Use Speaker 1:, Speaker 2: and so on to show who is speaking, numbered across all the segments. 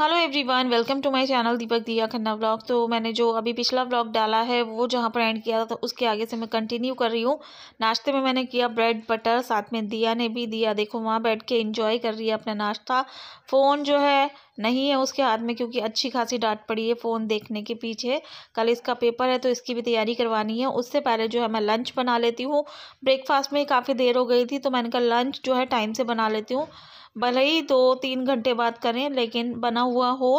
Speaker 1: Hello everyone welcome to my channel Deepak Diya Khanna blog तो मैंने जो अभी पिछला ब्लॉग डाला है वो जहाँ पर एंड किया था तो उसके आगे से मैं कंटिन्यू कर रही हूँ नाश्ते में मैंने किया ब्रेड बटर साथ में दिया ने भी दिया देखो वहाँ बैठ के एंजॉय कर रही है अपना नाश्ता फ़ोन जो है नहीं है उसके हाथ में क्योंकि अच्छी खासी डांट पड़ी है फ़ोन देखने के पीछे कल इसका पेपर है तो इसकी भी तैयारी करवानी है उससे पहले जो है मैं लंच बना लेती हूँ ब्रेकफास्ट में काफ़ी देर हो गई थी तो मैंने कहा लंच जो है टाइम से बना लेती हूँ भले ही दो तीन घंटे बाद करें लेकिन बना हुआ हो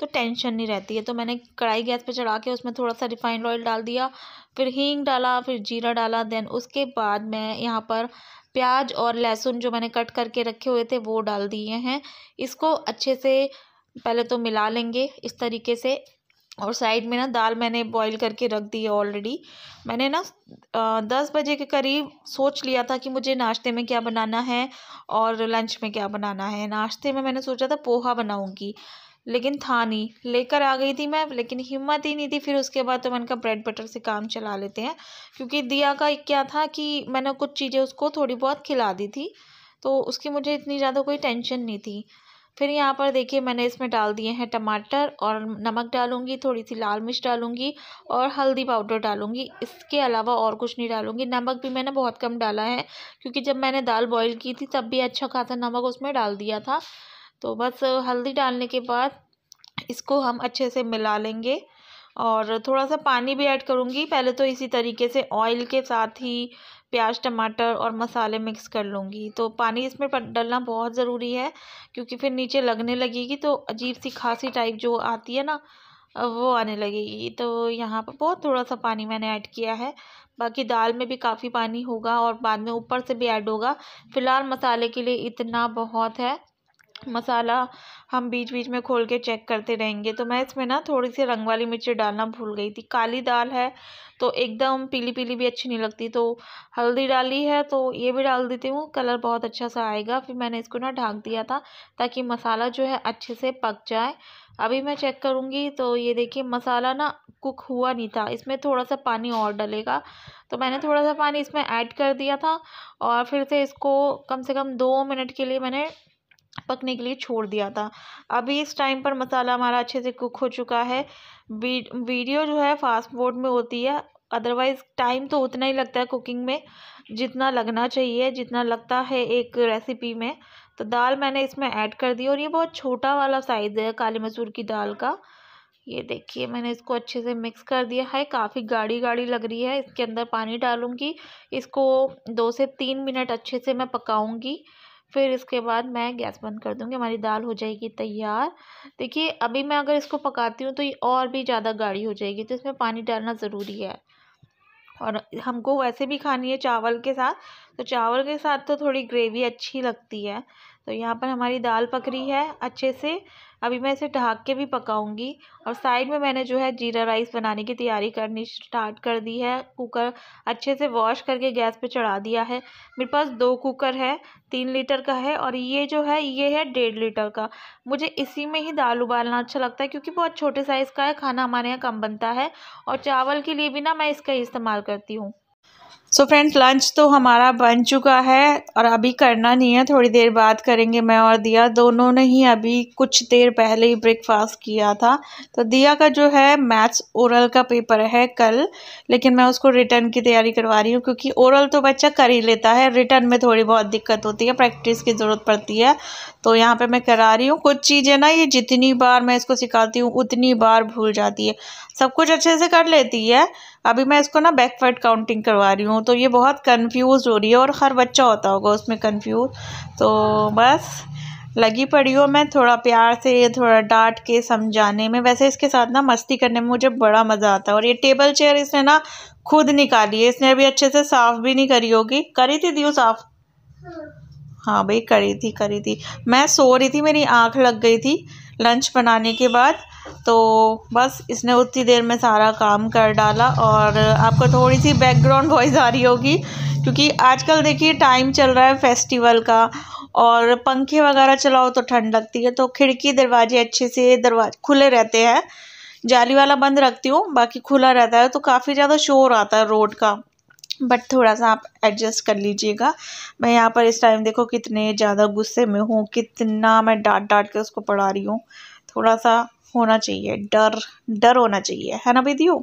Speaker 1: तो टेंशन नहीं रहती है तो मैंने कढ़ाई गैस पे चढ़ा के उसमें थोड़ा सा रिफाइंड ऑयल डाल दिया फिर हींग डाला फिर जीरा डाला देन उसके बाद मैं यहाँ पर प्याज और लहसुन जो मैंने कट करके रखे हुए थे वो डाल दिए हैं इसको अच्छे से पहले तो मिला लेंगे इस तरीके से और साइड में ना दाल मैंने बॉईल करके रख दी है ऑलरेडी मैंने ना दस बजे के करीब सोच लिया था कि मुझे नाश्ते में क्या बनाना है और लंच में क्या बनाना है नाश्ते में मैंने सोचा था पोहा बनाऊंगी लेकिन था नहीं लेकर आ गई थी मैं लेकिन हिम्मत ही नहीं थी फिर उसके बाद तो मैंने कहा ब्रेड बटर से काम चला लेते हैं क्योंकि दिया का क्या था कि मैंने कुछ चीज़ें उसको थोड़ी बहुत खिला दी थी तो उसकी मुझे इतनी ज़्यादा कोई टेंशन नहीं थी फिर यहाँ पर देखिए मैंने इसमें डाल दिए हैं टमाटर और नमक डालूंगी थोड़ी सी लाल मिर्च डालूंगी और हल्दी पाउडर डालूंगी इसके अलावा और कुछ नहीं डालूंगी नमक भी मैंने बहुत कम डाला है क्योंकि जब मैंने दाल बॉईल की थी तब भी अच्छा खासा नमक उसमें डाल दिया था तो बस हल्दी डालने के बाद इसको हम अच्छे से मिला लेंगे और थोड़ा सा पानी भी ऐड करूँगी पहले तो इसी तरीके से ऑयल के साथ ही प्याज टमाटर और मसाले मिक्स कर लूँगी तो पानी इसमें डलना बहुत ज़रूरी है क्योंकि फिर नीचे लगने लगेगी तो अजीब सी खांसी टाइप जो आती है ना वो आने लगेगी तो यहाँ पर बहुत थोड़ा सा पानी मैंने ऐड किया है बाकी दाल में भी काफ़ी पानी होगा और बाद में ऊपर से भी ऐड होगा फ़िलहाल मसाले के लिए इतना बहुत है मसाला हम बीच बीच में खोल के चेक करते रहेंगे तो मैं इसमें ना थोड़ी सी रंग वाली मिर्ची डालना भूल गई थी काली दाल है तो एकदम पीली पीली भी अच्छी नहीं लगती तो हल्दी डाली है तो ये भी डाल देती हूँ कलर बहुत अच्छा सा आएगा फिर मैंने इसको ना ढाँक दिया था ताकि मसाला जो है अच्छे से पक जाए अभी मैं चेक करूँगी तो ये देखिए मसाला ना कुक हुआ नहीं था इसमें थोड़ा सा पानी और डलेगा तो मैंने थोड़ा सा पानी इसमें ऐड कर दिया था और फिर से इसको कम से कम दो मिनट के लिए मैंने पकने के लिए छोड़ दिया था अभी इस टाइम पर मसाला हमारा अच्छे से कुक हो चुका है वीडियो जो है फास्ट फूड में होती है अदरवाइज़ टाइम तो उतना ही लगता है कुकिंग में जितना लगना चाहिए जितना लगता है एक रेसिपी में तो दाल मैंने इसमें ऐड कर दी और ये बहुत छोटा वाला साइज़ है काली मसूर की दाल का ये देखिए मैंने इसको अच्छे से मिक्स कर दिया है काफ़ी गाढ़ी गाढ़ी लग रही है इसके अंदर पानी डालूंगी इसको दो से तीन मिनट अच्छे से मैं पकाऊंगी फिर इसके बाद मैं गैस बंद कर दूँगी हमारी दाल हो जाएगी तैयार देखिए अभी मैं अगर इसको पकाती हूँ तो ये और भी ज़्यादा गाढ़ी हो जाएगी तो इसमें पानी डालना ज़रूरी है और हमको वैसे भी खानी है चावल के साथ तो चावल के साथ तो थोड़ी ग्रेवी अच्छी लगती है तो यहाँ पर हमारी दाल पक रही है अच्छे से अभी मैं इसे ढाक के भी पकाऊंगी और साइड में मैंने जो है जीरा राइस बनाने की तैयारी करनी स्टार्ट कर दी है कुकर अच्छे से वॉश करके गैस पे चढ़ा दिया है मेरे पास दो कुकर है तीन लीटर का है और ये जो है ये है डेढ़ लीटर का मुझे इसी में ही दाल उबालना अच्छा लगता है क्योंकि बहुत छोटे साइज़ का है खाना हमारे यहाँ कम बनता है और चावल के लिए भी ना मैं इसका इस्तेमाल करती हूँ सो फ्रेंड्स लंच तो हमारा बन चुका है और अभी करना नहीं है थोड़ी देर बाद करेंगे मैं और दिया दोनों ने ही अभी कुछ देर पहले ही ब्रेकफास्ट किया था तो दिया का जो है मैथ्स ओरल का पेपर है कल लेकिन मैं उसको रिटर्न की तैयारी करवा रही हूँ क्योंकि ओरल तो बच्चा कर ही लेता है रिटर्न में थोड़ी बहुत दिक्कत होती है प्रैक्टिस की ज़रूरत पड़ती है तो यहाँ पर मैं करा रही हूँ कुछ चीज़ें ना ये जितनी बार मैं इसको सिखाती हूँ उतनी बार भूल जाती है सब कुछ अच्छे से कर लेती है अभी मैं इसको ना बैकवर्ड काउंटिंग करवा रही हूँ तो ये बहुत कंफ्यूज हो रही है और हर बच्चा होता होगा उसमें कंफ्यूज तो बस लगी पड़ी हो मैं थोड़ा प्यार से थोड़ा डांट के समझाने में वैसे इसके साथ ना मस्ती करने में मुझे बड़ा मज़ा आता है और ये टेबल चेयर इसने ना खुद निकाली है इसने अभी अच्छे से साफ़ भी नहीं करी होगी करी थी दी साफ़ हाँ।, हाँ भाई करी थी करी थी मैं सो रही थी मेरी आँख लग गई थी लंच बनाने के बाद तो बस इसने उतनी देर में सारा काम कर डाला और आपको थोड़ी सी बैकग्राउंड वॉइस आ रही होगी क्योंकि आजकल देखिए टाइम चल रहा है फेस्टिवल का और पंखे वगैरह चलाओ तो ठंड लगती है तो खिड़की दरवाजे अच्छे से दरवाजे खुले रहते हैं जाली वाला बंद रखती हूँ बाकी खुला रहता है तो काफ़ी ज़्यादा शोर आता है रोड का बट थोड़ा सा आप एडजस्ट कर लीजिएगा मैं यहाँ पर इस टाइम देखो कितने ज़्यादा गुस्से में हूँ कितना मैं डांट डांट के उसको पढ़ा रही हूँ थोड़ा सा होना चाहिए डर डर होना चाहिए है ना हो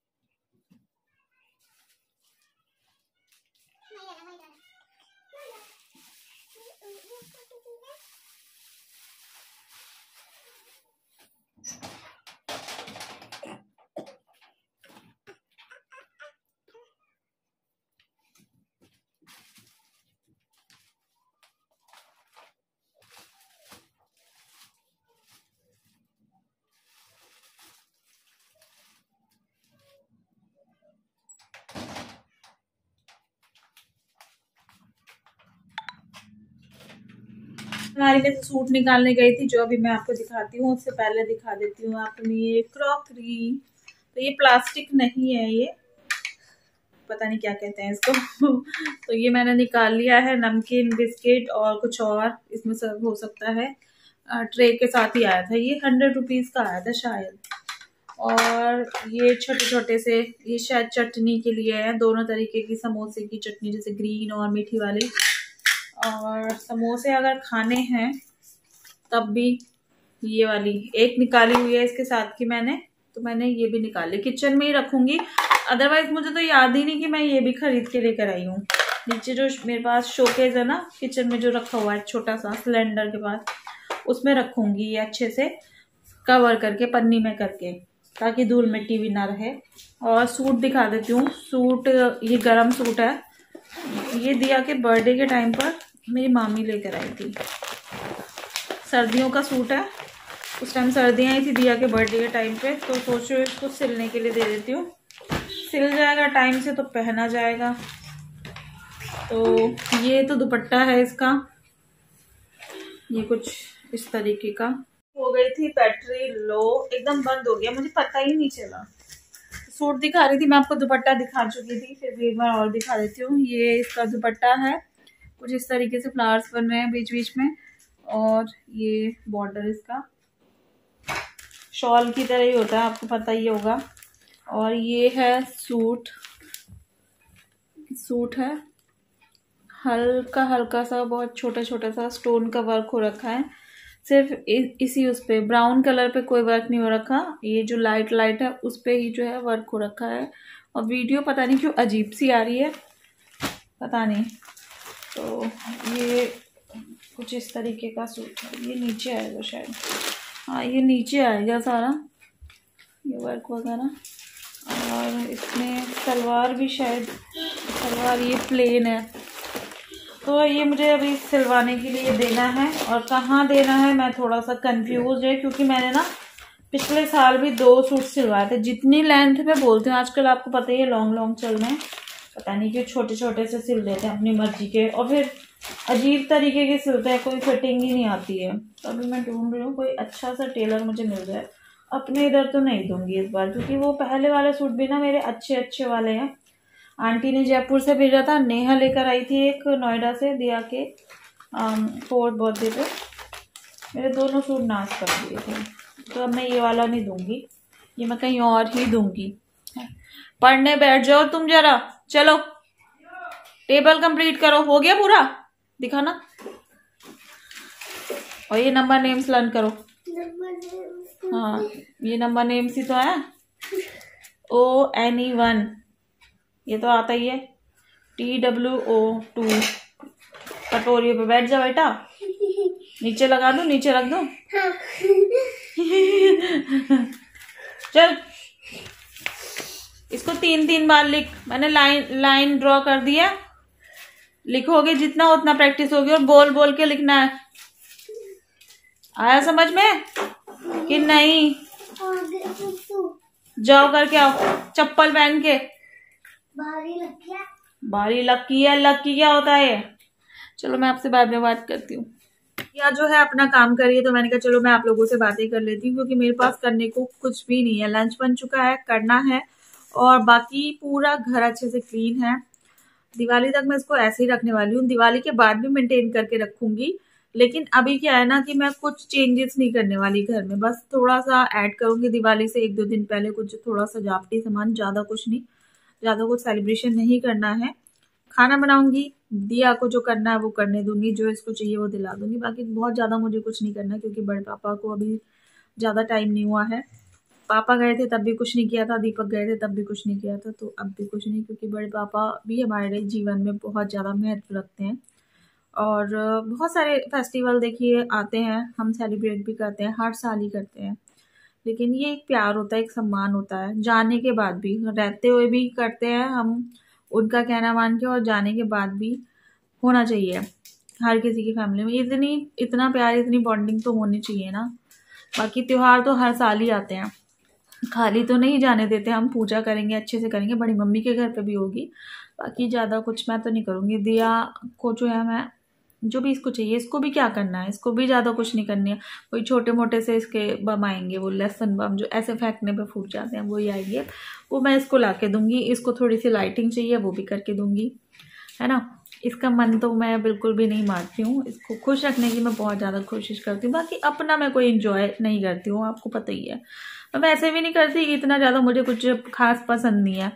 Speaker 1: हमारी जैसे सूट निकालने गई थी जो अभी मैं आपको दिखाती हूँ उससे पहले दिखा देती हूँ आपने ये क्रॉकरी तो ये प्लास्टिक नहीं है ये पता नहीं क्या कहते हैं इसको तो ये मैंने निकाल लिया है नमकीन बिस्किट और कुछ और इसमें सर्व हो सकता है ट्रे के साथ ही आया था ये हंड्रेड रुपीज़ का आया था शायद और ये छोटे छोटे से ये शायद चटनी के लिए है दोनों तरीके की समोसे की चटनी जैसे ग्रीन और मीठी वाली और समोसे अगर खाने हैं तब भी ये वाली एक निकाली हुई है इसके साथ की मैंने तो मैंने ये भी निकाली किचन में ही रखूँगी अदरवाइज मुझे तो याद ही नहीं कि मैं ये भी खरीद के लेकर आई हूँ नीचे जो मेरे पास शोकेज है ना किचन में जो रखा हुआ है छोटा सा सिलेंडर के पास उसमें रखूँगी ये अच्छे से कवर करके पन्नी में करके ताकि धूल मिट्टी भी ना रहे और सूट दिखा देती हूँ सूट ये गरम सूट है ये दिया के बर्थडे के टाइम पर मेरी मामी लेकर आई थी सर्दियों का सूट है उस टाइम सर्दियाँ आई थी दिया के बर्थडे के टाइम पे तो सोचो इसको सिलने के लिए दे देती हूँ सिल जाएगा टाइम से तो पहना जाएगा तो ये तो दुपट्टा है इसका ये कुछ इस तरीके का हो गई थी बैटरी लो एकदम बंद हो गया मुझे पता ही नहीं चला सूट दिखा रही थी मैं आपको दुपट्टा दिखा चुकी थी फिर भी एक बार और दिखा देती हूँ ये इसका दुपट्टा है कुछ इस तरीके से फ्लावर्स बन रहे हैं बीच बीच में और ये बॉर्डर इसका शॉल की तरह ही होता है आपको पता ही होगा और ये है सूट सूट है हल्का हल्का सा बहुत छोटा छोटा सा स्टोन का वर्क हो रखा है सिर्फ इसी उस पर ब्राउन कलर पे कोई वर्क नहीं हो रखा ये जो लाइट लाइट है उस पर ही जो है वर्क हो रखा है और वीडियो पता नहीं क्यों अजीब सी आ रही है पता नहीं तो ये कुछ इस तरीके का सूट है ये नीचे आएगा शायद हाँ ये नीचे आएगा सारा ये वर्क वगैरह और इसमें सलवार भी शायद सलवार ये प्लेन है तो ये मुझे अभी सिलवाने के लिए देना है और कहाँ देना है मैं थोड़ा सा कंफ्यूज है क्योंकि मैंने ना पिछले साल भी दो सूट सिलवाए थे जितनी लेंथ में बोलती हूँ आजकल आपको पता ही है लॉन्ग लॉन्ग चल रहे हैं पता नहीं क्यों छोटे छोटे से सिल देते हैं अपनी मर्जी के और फिर अजीब तरीके के सिलते हैं कोई फिटिंग ही नहीं आती है तो अभी मैं ढूंढ रही हूँ कोई अच्छा सा टेलर मुझे मिल जाए अपने इधर तो नहीं दूंगी इस बार क्योंकि वो पहले वाले सूट भी ना मेरे अच्छे अच्छे वाले हैं आंटी ने जयपुर से भेजा था नेहा लेकर आई थी एक नोएडा से दिया के फोर्थ बर्थडे पर मेरे दोनों सूट नाश कर दिए थे तो अब मैं ये वाला नहीं दूंगी ये मैं कहीं और ही दूंगी पढ़ने बैठ जाओ तुम जरा चलो टेबल कंप्लीट करो हो गया पूरा दिखाना और ये नंबर नेम्स लर्न करो हाँ ये नंबर नेम्स ही तो आया ओ एन ई वन ये तो आता ही है टी डब्ल्यू ओ टू कटोरियो पे बैठ जा बेटा नीचे लगा दो नीचे रख दो हाँ। चल तीन तीन बार लिख मैंने लाइन लाइन ड्रॉ कर दिया लिखोगे जितना उतना प्रैक्टिस होगी और बोल बोल के लिखना है आया समझ में कि नहीं जाओ करके आओ चप्पल पहन के बारी लकिया लकिया होता है चलो मैं आपसे बाद में बात करती हूँ या जो है अपना काम करिए तो मैंने कहा चलो मैं आप लोगों से बातें कर लेती हूँ क्योंकि मेरे पास करने को कुछ भी नहीं है लंच बन चुका है करना है और बाकी पूरा घर अच्छे से क्लीन है दिवाली तक मैं इसको ऐसे ही रखने वाली हूँ दिवाली के बाद भी मेंटेन करके रखूँगी लेकिन अभी क्या है ना कि मैं कुछ चेंजेस नहीं करने वाली घर में बस थोड़ा सा ऐड करूँगी दिवाली से एक दो दिन पहले कुछ थोड़ा सजावटी सामान ज़्यादा कुछ नहीं ज़्यादा कुछ सेलिब्रेशन नहीं करना है खाना बनाऊंगी दिया को जो करना है वो करने दूंगी जो इसको चाहिए वो दिला दूंगी बाकी बहुत ज़्यादा मुझे कुछ नहीं करना क्योंकि बड़े पापा को अभी ज़्यादा टाइम नहीं हुआ है पापा गए थे तब भी कुछ नहीं किया था दीपक गए थे तब भी कुछ नहीं किया था तो अब भी कुछ नहीं क्योंकि बड़े पापा भी हमारे जीवन में बहुत ज़्यादा महत्व रखते हैं और बहुत सारे फेस्टिवल देखिए आते हैं हम सेलिब्रेट भी करते हैं हर साल ही करते हैं लेकिन ये एक प्यार होता है एक सम्मान होता है जाने के बाद भी रहते हुए भी करते हैं हम उनका कहना मान के और जाने के बाद भी होना चाहिए हर किसी की फैमिली में इतनी इतना प्यार इतनी बॉन्डिंग तो होनी चाहिए ना बाकी त्यौहार तो हर साल ही आते हैं खाली तो नहीं जाने देते हम पूजा करेंगे अच्छे से करेंगे बड़ी मम्मी के घर पे भी होगी बाकी ज़्यादा कुछ मैं तो नहीं करूँगी दिया को जो है मैं जो भी इसको चाहिए इसको भी क्या करना है इसको भी ज़्यादा कुछ नहीं करनी है कोई छोटे मोटे से इसके बम आएंगे वो लहसन बम जो ऐसे फेंकने पर फूट जाते हैं वही आएंगे वो मैं इसको ला के दूँगी इसको थोड़ी सी लाइटिंग चाहिए वो भी करके दूँगी है ना इसका मन तो मैं बिल्कुल भी नहीं मारती हूँ इसको खुश रखने की मैं बहुत ज़्यादा कोशिश करती हूँ बाकी अपना मैं कोई इन्जॉय नहीं करती हूँ आपको पता ही है मैं वैसे भी नहीं करती इतना ज़्यादा मुझे कुछ खास पसंद नहीं है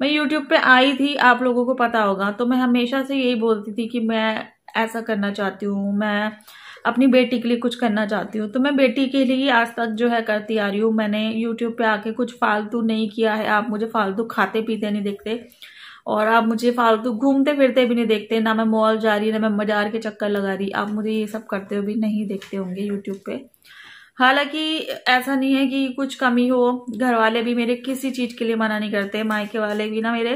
Speaker 1: मैं यूट्यूब पे आई थी आप लोगों को पता होगा तो मैं हमेशा से यही बोलती थी कि मैं ऐसा करना चाहती हूँ मैं अपनी बेटी के लिए कुछ करना चाहती हूँ तो मैं बेटी के लिए आज तक जो है करती आ रही हूँ मैंने यूट्यूब पे आके कुछ फालतू नहीं किया है आप मुझे फालतू खाते पीते नहीं देखते और आप मुझे फालतू घूमते फिरते भी नहीं देखते ना मैं मॉल जा रही ना मैं बाजार के चक्कर लगा रही आप मुझे ये सब करते हुए भी नहीं देखते होंगे यूट्यूब पर हालांकि ऐसा नहीं है कि कुछ कमी हो घर वाले भी मेरे किसी चीज के लिए मना नहीं करते मायके वाले भी ना मेरे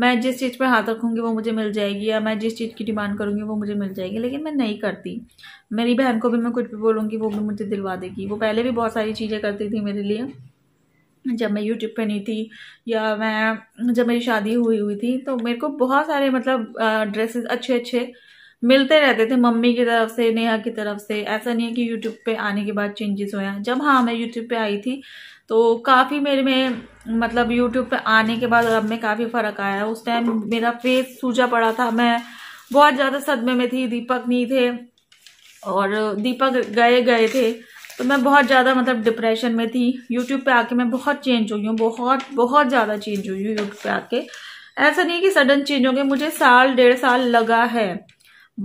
Speaker 1: मैं जिस चीज़ पर हाथ रखूँगी वो मुझे मिल जाएगी या मैं जिस चीज़ की डिमांड करूँगी वो मुझे मिल जाएगी लेकिन मैं नहीं करती मेरी बहन को भी मैं कुछ भी बोलूँगी वो भी मुझे दिलवा देगी वो पहले भी बहुत सारी चीज़ें करती थी मेरे लिए जब मैं यूट्यूब पे नहीं थी या मैं जब मेरी शादी हुई हुई थी तो मेरे को बहुत सारे मतलब ड्रेसेस अच्छे अच्छे मिलते रहते थे मम्मी की तरफ से नेहा की तरफ से ऐसा नहीं है कि यूट्यूब पे आने के बाद चेंजेस हुए हैं जब हाँ मैं यूट्यूब पे आई थी तो काफ़ी मेरे में मतलब यूट्यूब पे आने के बाद और अब में काफ़ी फ़र्क आया है उस टाइम मेरा फेस सूजा पड़ा था मैं बहुत ज़्यादा सदमे में थी दीपक नहीं थे और दीपक गए गए थे तो मैं बहुत ज़्यादा मतलब डिप्रेशन में थी यूट्यूब पर आके मैं बहुत चेंज हुई हूँ बहुत बहुत ज़्यादा चेंज हुई हूँ यूट्यूब पर आके ऐसा नहीं कि सडन चेंज हो गए मुझे साल डेढ़ साल लगा है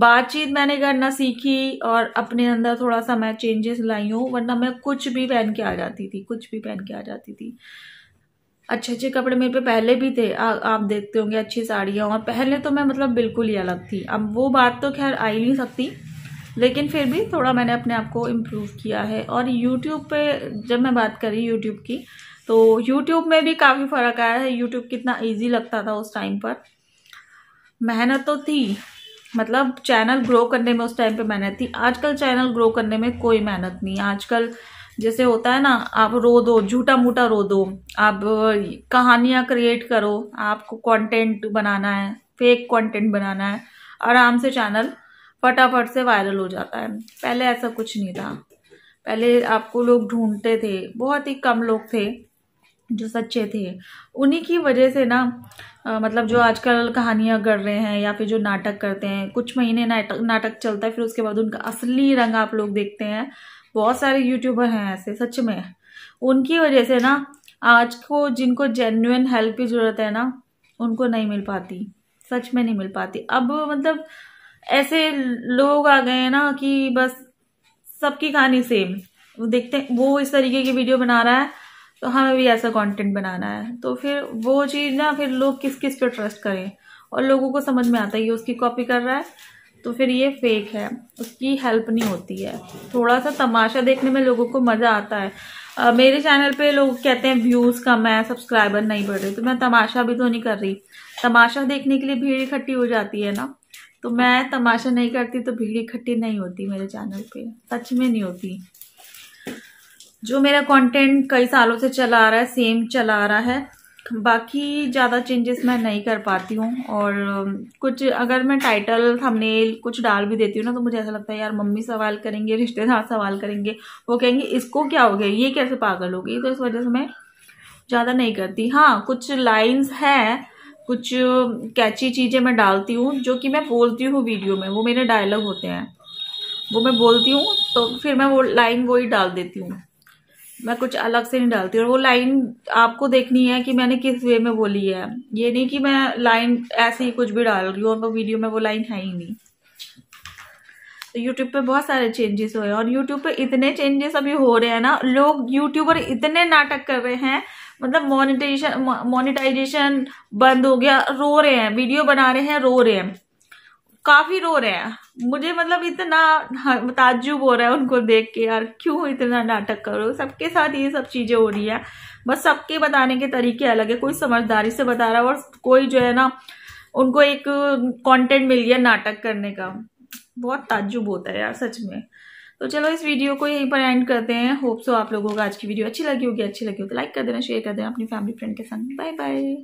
Speaker 1: बातचीत मैंने करना सीखी और अपने अंदर थोड़ा सा मैं चेंजेस लाई हूँ वरना मैं कुछ भी पहन के आ जाती थी कुछ भी पहन के आ जाती थी अच्छे अच्छे कपड़े मेरे पे पहले भी थे आ, आप देखते होंगे अच्छी साड़ियाँ और पहले तो मैं मतलब बिल्कुल ही अलग थी अब वो बात तो खैर आ ही नहीं सकती लेकिन फिर भी थोड़ा मैंने अपने आप को इम्प्रूव किया है और यूट्यूब पर जब मैं बात करी यूट्यूब की तो यूट्यूब में भी काफ़ी फ़र्क आया है यूट्यूब कितना ईजी लगता था उस टाइम पर मेहनत तो थी मतलब चैनल ग्रो करने में उस टाइम पे मेहनत थी आजकल चैनल ग्रो करने में कोई मेहनत नहीं आजकल जैसे होता है ना आप रो दो झूठा मूठा रो दो आप कहानियाँ क्रिएट करो आपको कंटेंट बनाना है फेक कंटेंट बनाना है आराम से चैनल फटाफट से वायरल हो जाता है पहले ऐसा कुछ नहीं था पहले आपको लोग ढूंढते थे बहुत ही कम लोग थे जो सच्चे थे उन्हीं की वजह से ना आ, मतलब जो आजकल कहानियाँ गढ़ रहे हैं या फिर जो नाटक करते हैं कुछ महीने नाटक नाटक चलता है फिर उसके बाद उनका असली रंग आप लोग देखते हैं बहुत सारे यूट्यूबर हैं ऐसे सच में उनकी वजह से ना आज को जिनको जेन्यून हेल्प की ज़रूरत है ना उनको नहीं मिल पाती सच में नहीं मिल पाती अब मतलब ऐसे लोग आ गए हैं ना कि बस सबकी कहानी सेम देखते हैं वो इस तरीके की वीडियो बना रहा है तो हमें भी ऐसा कंटेंट बनाना है तो फिर वो चीज़ ना फिर लोग किस किस पे ट्रस्ट करें और लोगों को समझ में आता है ये उसकी कॉपी कर रहा है तो फिर ये फेक है उसकी हेल्प नहीं होती है थोड़ा सा तमाशा देखने में लोगों को मज़ा आता है आ, मेरे चैनल पे लोग कहते हैं व्यूज़ कम है सब्सक्राइबर नहीं बढ़ रहे तो मैं तमाशा भी तो नहीं कर रही तमाशा देखने के लिए भीड़ इकट्ठी हो जाती है ना तो मैं तमाशा नहीं करती तो भीड़ इकट्ठी नहीं होती मेरे चैनल पर सच में नहीं होती जो मेरा कंटेंट कई सालों से चला आ रहा है सेम चला आ रहा है बाकी ज़्यादा चेंजेस मैं नहीं कर पाती हूँ और um, कुछ अगर मैं टाइटल थंबनेल कुछ डाल भी देती हूँ ना तो मुझे ऐसा लगता है यार मम्मी सवाल करेंगे रिश्तेदार सवाल करेंगे वो कहेंगे इसको क्या हो गया ये कैसे पागल हो गई तो इस वजह से मैं ज़्यादा नहीं करती हाँ कुछ लाइन्स हैं कुछ कैची um, चीज़ें मैं डालती हूँ जो कि मैं बोलती हूँ वीडियो में वो मेरे डायलॉग होते हैं वो मैं बोलती हूँ तो फिर मैं वो लाइन वही डाल देती हूँ मैं कुछ अलग से नहीं डालती और वो लाइन आपको देखनी है कि मैंने किस वे में बोली है ये नहीं कि मैं लाइन ऐसे ही कुछ भी डाल रही हूँ और वो वीडियो में वो लाइन है ही नहीं तो यूट्यूब पे बहुत सारे चेंजेस हुए और यूट्यूब पे इतने चेंजेस अभी हो रहे हैं ना लोग यूट्यूबर इतने नाटक कर रहे हैं मतलब मोनिटाइजेशन मोनिटाइजेशन बंद हो गया रो रहे हैं वीडियो बना रहे हैं रो रहे हैं काफी रो रहे हैं मुझे मतलब इतना ताज्जुब हो रहा है उनको देख के यार क्यों इतना नाटक करो सबके साथ ये सब चीजें हो रही है बस सबके बताने के तरीके अलग है कोई समझदारी से बता रहा है और कोई जो है ना उनको एक कंटेंट मिल गया नाटक करने का बहुत ताजुब होता है यार सच में तो चलो इस वीडियो को यहीं पर एंड करते हैं होप सो आप लोगों को आज की वीडियो अच्छी लगी होगी अच्छी लगी हो तो लाइक कर देना शेयर कर देना अपनी फैमिली फ्रेंड के संग बाय बाय